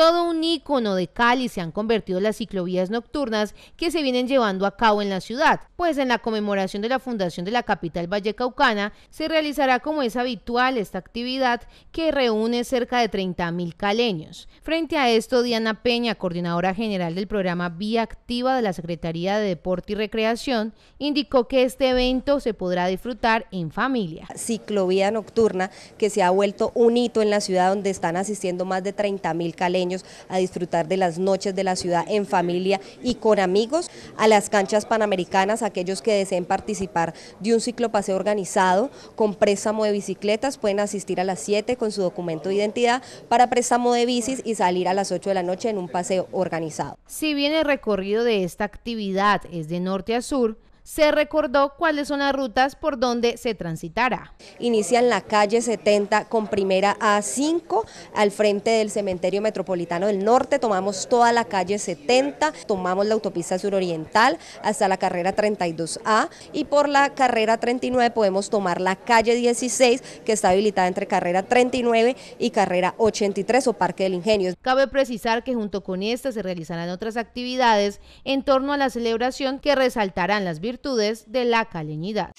todo un icono de Cali se han convertido las ciclovías nocturnas que se vienen llevando a cabo en la ciudad, pues en la conmemoración de la fundación de la capital vallecaucana se realizará como es habitual esta actividad que reúne cerca de 30.000 caleños. Frente a esto, Diana Peña, coordinadora general del programa Vía Activa de la Secretaría de Deporte y Recreación, indicó que este evento se podrá disfrutar en familia. Ciclovía nocturna que se ha vuelto un hito en la ciudad donde están asistiendo más de 30.000 caleños a disfrutar de las noches de la ciudad en familia y con amigos, a las canchas panamericanas, aquellos que deseen participar de un ciclo paseo organizado con préstamo de bicicletas, pueden asistir a las 7 con su documento de identidad para préstamo de bicis y salir a las 8 de la noche en un paseo organizado. Si bien el recorrido de esta actividad es de norte a sur, se recordó cuáles son las rutas por donde se transitará. Inician la calle 70 con primera A5 al frente del Cementerio Metropolitano del Norte, tomamos toda la calle 70, tomamos la autopista suroriental hasta la carrera 32A y por la carrera 39 podemos tomar la calle 16 que está habilitada entre carrera 39 y carrera 83 o Parque del Ingenio. Cabe precisar que junto con esta se realizarán otras actividades en torno a la celebración que resaltarán las virtudes de la caleñidad.